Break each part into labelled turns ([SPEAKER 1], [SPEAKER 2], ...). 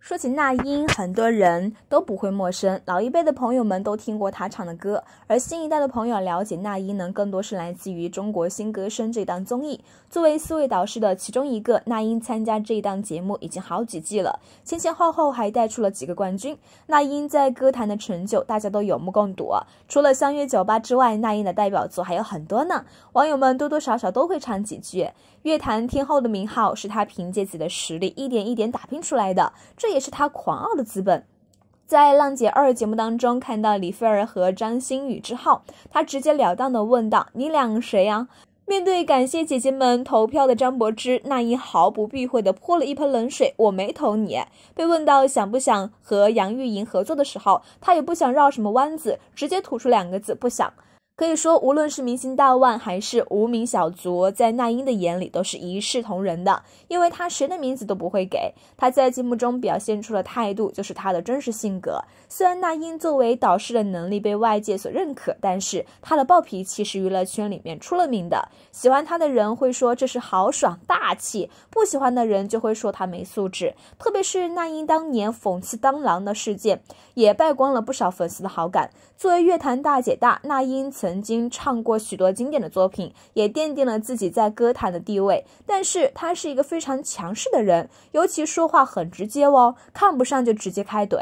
[SPEAKER 1] 说起那英，很多人都不会陌生，老一辈的朋友们都听过她唱的歌，而新一代的朋友了解那英呢，更多是来自于《中国新歌声》这档综艺。作为四位导师的其中一个，那英参加这一档节目已经好几季了，前前后后还带出了几个冠军。那英在歌坛的成就，大家都有目共睹。除了《相约酒吧》之外，那英的代表作还有很多呢，网友们多多少少都会唱几句。乐坛天后的名号，是她凭借自己的实力一点一点打拼出来的。这。这也是他狂傲的资本，在《浪姐二》节目当中，看到李菲儿和张馨予之后，他直截了当的问道：“你俩谁呀？”面对感谢姐姐们投票的张柏芝，那英毫不避讳的泼了一盆冷水：“我没投你。”被问到想不想和杨钰莹合作的时候，他也不想绕什么弯子，直接吐出两个字：“不想。”可以说，无论是明星大腕还是无名小卒，在那英的眼里都是一视同仁的，因为他谁的名字都不会给。他在节目中表现出的态度，就是他的真实性格。虽然那英作为导师的能力被外界所认可，但是他的暴脾气是娱乐圈里面出了名的。喜欢他的人会说这是豪爽大气，不喜欢的人就会说他没素质。特别是那英当年讽刺当狼的事件，也败光了不少粉丝的好感。作为乐坛大姐大，那英曾。曾经唱过许多经典的作品，也奠定了自己在歌坛的地位。但是，他是一个非常强势的人，尤其说话很直接哦，看不上就直接开怼。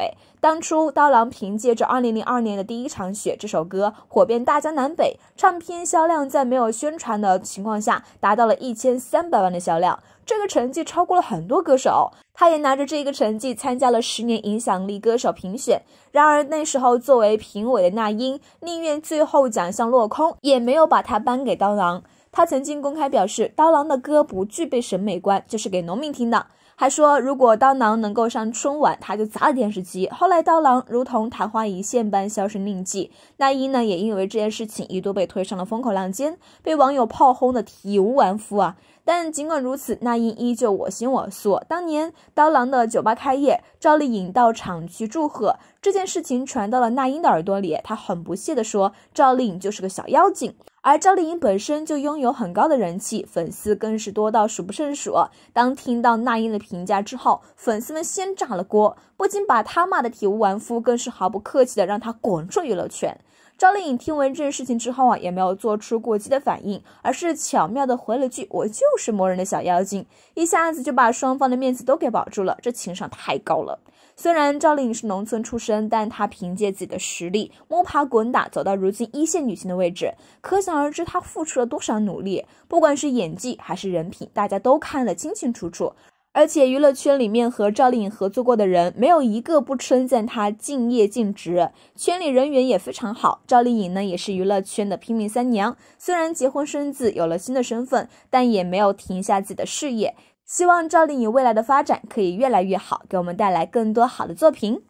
[SPEAKER 1] 当初刀郎凭借着《二零零二年的第一场雪》这首歌火遍大江南北，唱片销量在没有宣传的情况下达到了一千三百万的销量，这个成绩超过了很多歌手。他也拿着这个成绩参加了十年影响力歌手评选，然而那时候作为评委的那英宁愿最后奖项落空，也没有把他颁给刀郎。他曾经公开表示，刀郎的歌不具备审美观，就是给农民听的。还说，如果刀郎能够上春晚，他就砸了电视机。后来，刀郎如同昙花一现般销声匿迹。那英呢，也因为这件事情一度被推上了风口浪尖，被网友炮轰的体无完肤啊！但尽管如此，那英依旧我行我素。当年刀郎的酒吧开业，赵丽颖到场去祝贺。这件事情传到了那英的耳朵里，她很不屑地说：“赵丽颖就是个小妖精。”而赵丽颖本身就拥有很高的人气，粉丝更是多到数不胜数。当听到那英的评价之后，粉丝们先炸了锅，不仅把她骂得体无完肤，更是毫不客气地让她滚出娱乐圈。赵丽颖听闻这件事情之后啊，也没有做出过激的反应，而是巧妙的回了句：“我就是魔人的小妖精”，一下子就把双方的面子都给保住了，这情商太高了。虽然赵丽颖是农村出身，但她凭借自己的实力摸爬滚打，走到如今一线女星的位置，可想而知她付出了多少努力。不管是演技还是人品，大家都看得清清楚楚。而且娱乐圈里面和赵丽颖合作过的人，没有一个不称赞她敬业尽职，圈里人缘也非常好。赵丽颖呢，也是娱乐圈的拼命三娘，虽然结婚生子有了新的身份，但也没有停下自己的事业。希望赵丽颖未来的发展可以越来越好，给我们带来更多好的作品。